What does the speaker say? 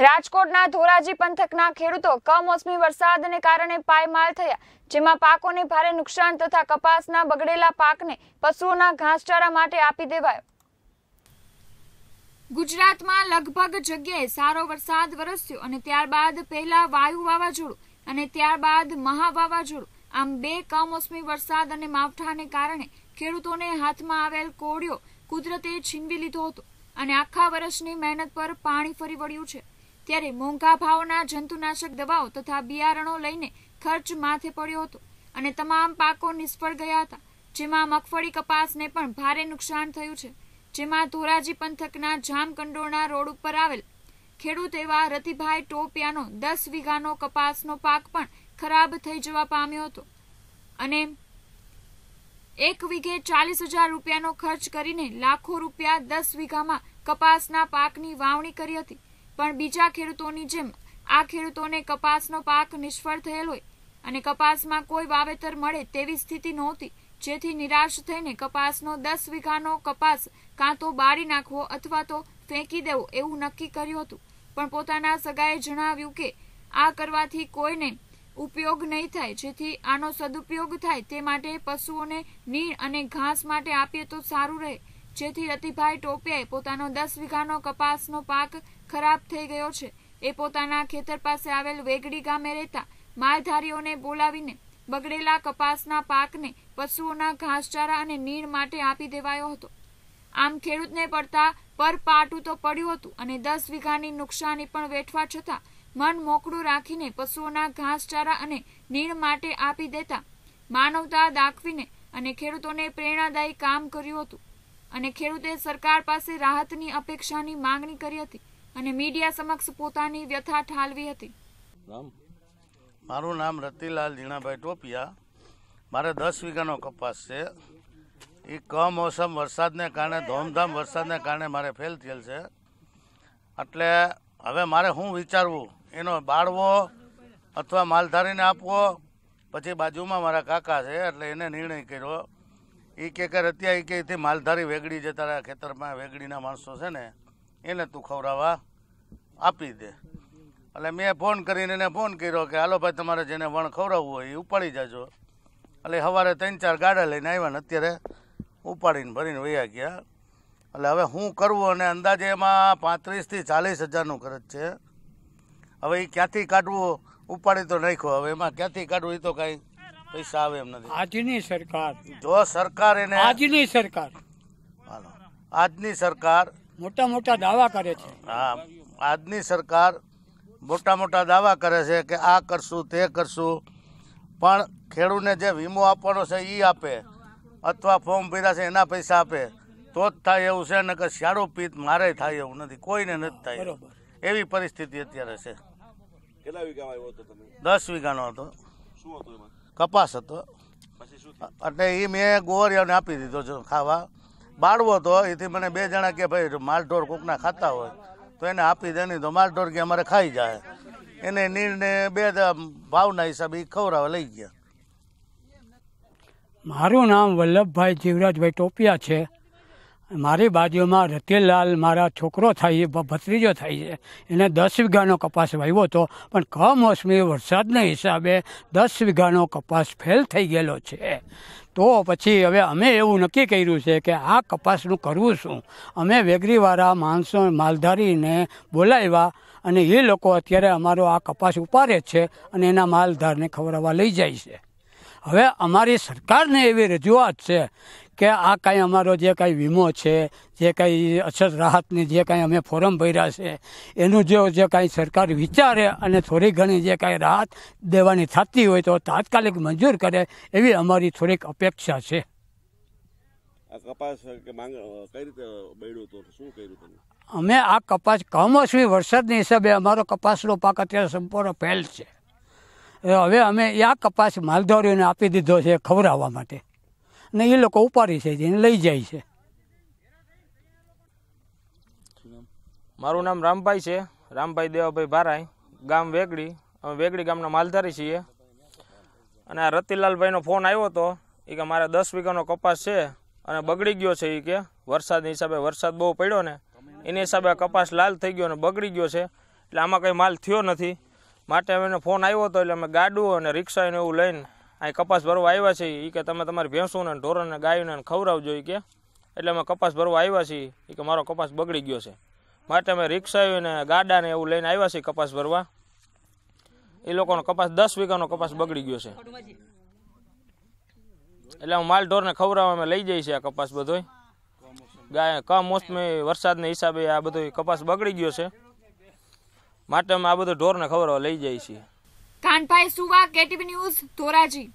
રાજકોટના ધોરાજી પંથકના ખેડૂતો કમોસમી વરસાદને કારણે પાયમાલ થયા જેમાં પાકોને ભારે નુકસાન તથા કપાસના બગડેલા પાકને પશુઓના ઘાસચારા માટે આપી દેવાયો ગુજરાતમાં લગભગ જગ્યાએ સારો વરસાદ વરસ્યો અને ત્યારબાદ પહેલા વાયુ વાવાઝોડું અને ત્યારબાદ મહા વાવાઝોડું આમ બે કમોસમી વરસાદ અને માવઠાને કારણે ખેડૂતોને હાથમાં આવેલ કોળિયો કુદરતે છીનવી લીધો હતો અને આખા વર્ષની મહેનત પર પાણી ફરી વળ્યું છે ત્યારે મોંઘા ભાવના જંતુનાશક દવાઓ તથા બિયારણો લઈને ખર્ચ માથે પડ્યો હતો અને તમામ પાકો નિષ્ફળ ગયા હતા જેમાં મગફળી કપાસને પણ ભારે નુકસાન થયું છે જેમાં ધોરાજી પંથકના જામકંડોળના રોડ ઉપર આવેલ ખેડૂત એવા રતિભાઈ ટોપિયાનો દસ વીઘાનો કપાસનો પાક પણ ખરાબ થઈ જવા પામ્યો હતો અને એક વીઘે ચાલીસ હજાર રૂપિયાનો ખર્ચ કરીને લાખો રૂપિયા દસ વીઘામાં કપાસના પાકની વાવણી કરી હતી પણ બીજા ખેડૂતોની જેમ આ ખેડૂતોને કપાસનો પાક નિષ્ફળ થયેલ હોય અને કપાસમાં કોઈ વાવેતર મળે તેવી સ્થિતિ નહોતી જેથી નિરાશ થઈને કપાસનો દસ વીઘાનો કપાસ કાં તો બાળી નાખવો અથવા તો ફેંકી દેવો એવું નક્કી કર્યું હતું પણ પોતાના સગાએ જણાવ્યું કે આ કરવાથી કોઈને ઉપયોગ નહીં થાય જેથી આનો સદુપયોગ થાય તે માટે પશુઓને નીર અને ઘાસ માટે આપીએ તો સારું રહે જેથી રતિભાઈ ટોપિયાએ પોતાનો દસ વીઘાનો કપાસનો પાક ખરાબ થઈ ગયો છે એ પોતાના ખેતર પાસે આવેલ વેગડી ગામે રહેતા માલધારીઓને બોલાવીને બગડેલા કપાસના પાકને પશુઓના ઘાસચારા અને નીર માટે આપી દેવાયો હતો આમ ખેડૂતને પડતા પર પાટું તો પડ્યું હતું અને દસ વીઘાની નુકસાની પણ વેઠવા છતાં મન મોકળું રાખીને પશુઓના ઘાસચારા અને નીર માટે આપી દેતા માનવતા દાખવીને અને ખેડૂતોને પ્રેરણાદાયી કામ કર્યું હતું અને ખેડૂતે સરકાર પાસે રાહતની અપેક્ષાની માંગણી કરી હતી અને મીડિયા સમક્ષ પોતાની વ્યથા ઠાલવી હતી મારું નામ રતિલાલ જીણાભાઈ ટોપિયા મારે દસ વીઘાનો કપાસ છે એ કમોસમ વરસાદને કારણે ધોમધામ વરસાદને કારણે મારે ફેલ થયેલ છે એટલે હવે મારે શું વિચારવું એનો બાળવો અથવા માલધારીને આપવો પછી બાજુમાં મારા કાકા છે એટલે એને નિર્ણય કર્યો એ કે કે અત્યારે એક તે માલધારી વેગડી જતા તારા ખેતરમાં વેગડીના માણસો છે ને એને તું ખવડાવવા આપી દે એટલે મેં ફોન કરીને એને ફોન કર્યો કે હાલો ભાઈ તમારે જેને વણ ખવડાવવું હોય એ ઉપાડી જાજો એટલે સવારે ત્રણ ચાર ગાડા લઈને આવ્યા ને અત્યારે ઉપાડીને ભરીને વૈયા ગયા એટલે હવે હું કરવું અને અંદાજે એમાં પાંત્રીસથી ચાલીસ હજારનું ખર્ચ છે હવે એ ક્યાંથી કાઢવું ઉપાડી તો નાખ્યો હવે એમાં ક્યાંથી કાઢવું એ તો કાંઈ પૈસા આવે એમ નથી આજની સરકાર જો સરકાર એને આજની સરકાર આજની સરકાર મોટા મોટા દાવા કરે છે હા આજની સરકાર મોટા મોટા દાવા કરે છે કે આ કરશું તે કરશું પણ ખેડૂતને જે વીમો આપવાનો છે એ આપે અથવા ફોર્મ ભર્યા છે એના પૈસા આપે તો જ થાય એવું છે ને કે શાળો પીત મારે થાય એવું નથી કોઈને નથી થાય એવી પરિસ્થિતિ અત્યારે છે કેટલા વીઘામાં દસ વીઘાનો હતો કપાસ હતો એટલે એ મેં ગોવરિયાને આપી દીધો છે ખાવા બાળવો તો એથી મને બે જણા કે ભાઈ માલઢોર કોકના ખાતા હોય તો એને આપી દે નહીં તો માલઢોર કે અમારે ખાઈ જાય એને નીરને બે ભાવના હિસાબે એ ખવરાવે લઈ ગયા મારું નામ વલ્લભભાઈ જીવરાજભાઈ ટોપિયા છે મારી બાજુમાં રતિલાલ મારા છોકરો થાય છે ભત્રીજો થાય છે એને દસ વીઘાનો કપાસ વાવ્યો હતો પણ કમોસમી વરસાદના હિસાબે દસ વીઘાનો કપાસ ફેલ થઈ ગયેલો છે તો પછી હવે અમે એવું નક્કી કર્યું છે કે આ કપાસનું કરવું શું અમે વેગરીવાળા માણસો માલધારીને બોલાવ્યા અને એ લોકો અત્યારે અમારો આ કપાસ ઉપાડે છે અને એના માલધારને ખવડાવવા લઈ જાય છે હવે અમારી સરકારને એવી રજૂઆત છે કે આ કાંઈ અમારો જે કાંઈ વીમો છે જે કાંઈ અછત રાહતની જે કાંઈ અમે ફોરમ ભર્યા છે એનું જો જે કાંઈ સરકાર વિચારે અને થોડી ઘણી જે કાંઈ રાહત દેવાની થતી હોય તો તાત્કાલિક મંજૂર કરે એવી અમારી થોડીક અપેક્ષા છે અમે આ કપાસ કમોસમી વરસાદની હિસાબે અમારો કપાસનો પાક અત્યારે સંપૂર્ણ ફેલ છે હવે અમે આ કપાસ માલધારીઓને આપી દીધો છે ખવડાવવા માટે ને એ લોકો ઉપાડી છે એને લઈ જાય છે મારું નામ રામભાઈ છે રામભાઈ દેવાભાઈ ભારાઈ ગામ વેગડી અમે વેગડી ગામના માલધારી છીએ અને આ રતિલાલભાઈનો ફોન આવ્યો હતો એ કે મારે દસ વીઘાનો કપાસ છે અને બગડી ગયો છે એ કે વરસાદની હિસાબે વરસાદ બહુ પડ્યો ને એની હિસાબે આ કપાસ લાલ થઈ ગયો અને બગડી ગયો છે એટલે આમાં કંઈ માલ થયો નથી માટે અમે ફોન આવ્યો હતો એટલે અમે ગાડું અને રિક્ષા એવું લઈને અહીં કપાસ ભરવા આવ્યા છે એ કે તમે તમારી ભેંસોને ઢોરોને ગાયને ખવડાવજો એ કે એટલે અમે કપાસ ભરવા આવ્યા છીએ એ કે મારો કપાસ બગડી ગયો છે માટે અમે રિક્ષાઓને ગાડાને એવું લઈને આવ્યા છીએ કપાસ ભરવા એ લોકોનો કપાસ દસ વીઘાનો કપાસ બગડી ગયો છે એટલે હું માલ ઢોરને ખવડાવવા અમે લઈ જઈએ છીએ આ કપાસ બધોય ગાય કમ મોસમી વરસાદને હિસાબે આ બધો કપાસ બગડી ગયો છે માટે અમે આ બધું ઢોરને ખવડાવવા લઈ જઈએ છીએ કાનભાઈ સુવા કેટીવી ન્યૂઝ ધોરાજી